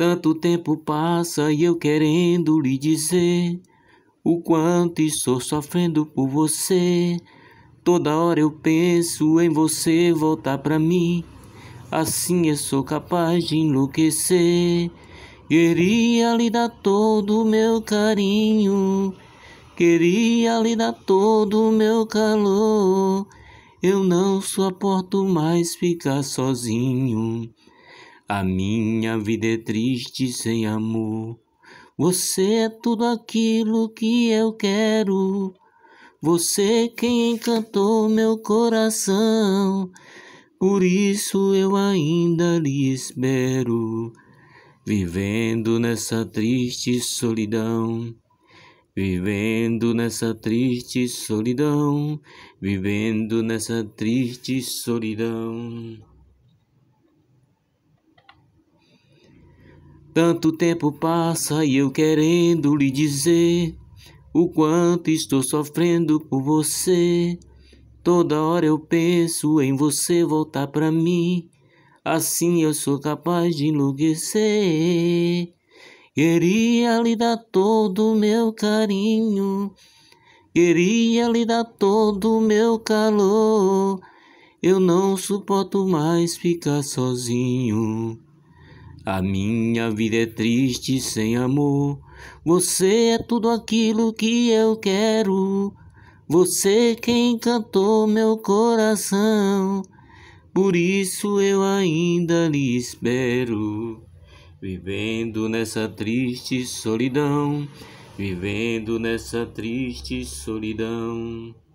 Tanto tempo passa e eu querendo lhe dizer o quanto estou sofrendo por você. Toda hora eu penso em você voltar para mim. Assim eu sou capaz de enlouquecer. Queria lhe dar todo o meu carinho. Queria lhe dar todo o meu calor. Eu não suporto mais ficar sozinho. A minha vida é triste sem amor. Você é tudo aquilo que eu quero. Você é quem encantou meu coração. Por isso eu ainda lhe espero, vivendo nessa triste solidão. Vivendo nessa triste solidão, vivendo nessa triste solidão. Tanto tempo passa e eu querendo lhe dizer o quanto estou sofrendo por você. Toda hora eu penso em você voltar para mim. Assim eu sou capaz de enlouquecer. Queria lhe dar todo o meu carinho. Queria lhe dar todo o meu calor. Eu não suporto mais ficar sozinho. A minha vida é triste sem amor. Você é tudo aquilo que eu quero. Você é quem encantou meu coração. Por isso eu ainda lhe espero. Vivendo nessa triste solidão. Vivendo nessa triste solidão.